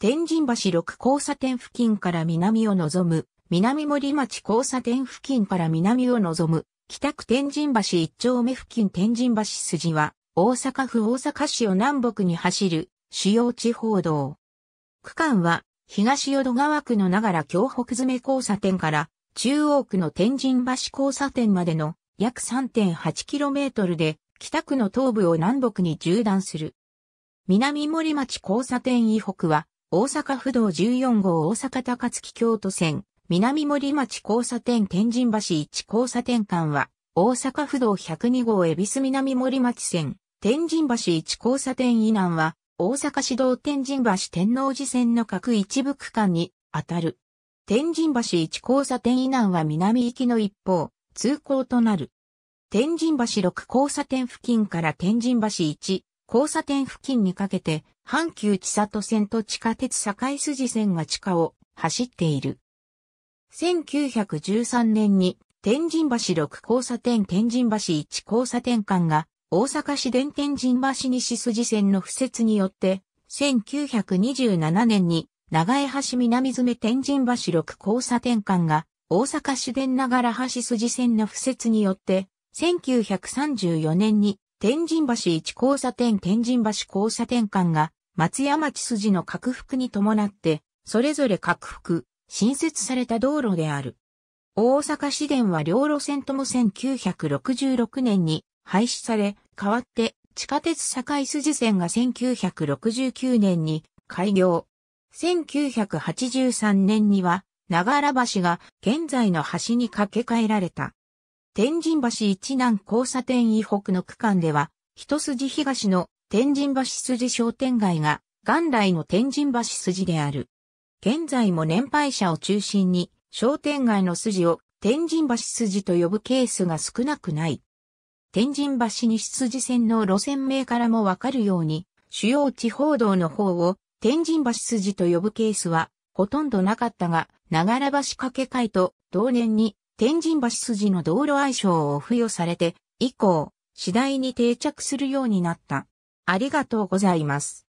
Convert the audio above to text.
天神橋6交差点付近から南を望む、南森町交差点付近から南を望む、北区天神橋1丁目付近天神橋筋は、大阪府大阪市を南北に走る主要地方道。区間は、東淀川区の長良京北詰交差点から、中央区の天神橋交差点までの約 3.8km で、北区の東部を南北に縦断する。南森町交差点以北は、大阪府道14号大阪高槻京都線、南森町交差点天神橋1交差点間は、大阪府道102号恵比寿南森町線、天神橋1交差点以南は、大阪市道天神橋天王寺線の各一部区間に当たる。天神橋1交差点以南は南行きの一方、通行となる。天神橋6交差点付近から天神橋1交差点付近にかけて、阪急千里線と地下鉄堺筋線が地下を走っている。1913年に天神橋6交差点天神橋1交差点間が大阪市電天神橋西筋線の付設によって1927年に長江橋南詰天神橋6交差点間が大阪市電長良橋筋線の付設によって1934年に天神橋一交差点天神橋交差点間が松屋町筋の拡幅に伴って、それぞれ拡幅、新設された道路である。大阪市電は両路線とも1966年に廃止され、代わって地下鉄堺筋線が1969年に開業。1983年には、長原橋が現在の橋に架け替えられた。天神橋一南交差点以北の区間では、一筋東の天神橋筋商店街が元来の天神橋筋である。現在も年配者を中心に商店街の筋を天神橋筋と呼ぶケースが少なくない。天神橋西筋線の路線名からもわかるように、主要地方道の方を天神橋筋と呼ぶケースはほとんどなかったが、長良橋掛け替えと同年に天神橋筋の道路愛称を付与されて、以降、次第に定着するようになった。ありがとうございます。